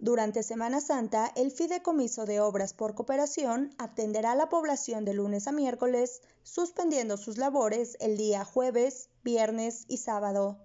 Durante Semana Santa, el Fideicomiso de Obras por Cooperación atenderá a la población de lunes a miércoles, suspendiendo sus labores el día jueves, viernes y sábado.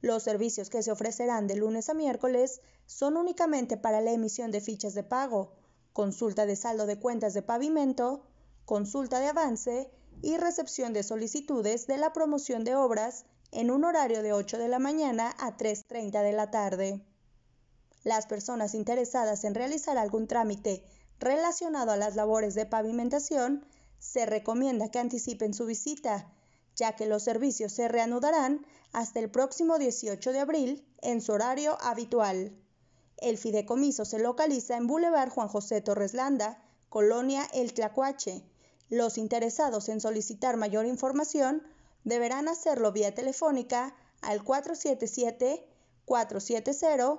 Los servicios que se ofrecerán de lunes a miércoles son únicamente para la emisión de fichas de pago, consulta de saldo de cuentas de pavimento, consulta de avance y recepción de solicitudes de la promoción de obras en un horario de 8 de la mañana a 3.30 de la tarde. Las personas interesadas en realizar algún trámite relacionado a las labores de pavimentación, se recomienda que anticipen su visita, ya que los servicios se reanudarán hasta el próximo 18 de abril en su horario habitual. El fideicomiso se localiza en Boulevard Juan José Torres Landa, Colonia El Tlacuache. Los interesados en solicitar mayor información deberán hacerlo vía telefónica al 477 470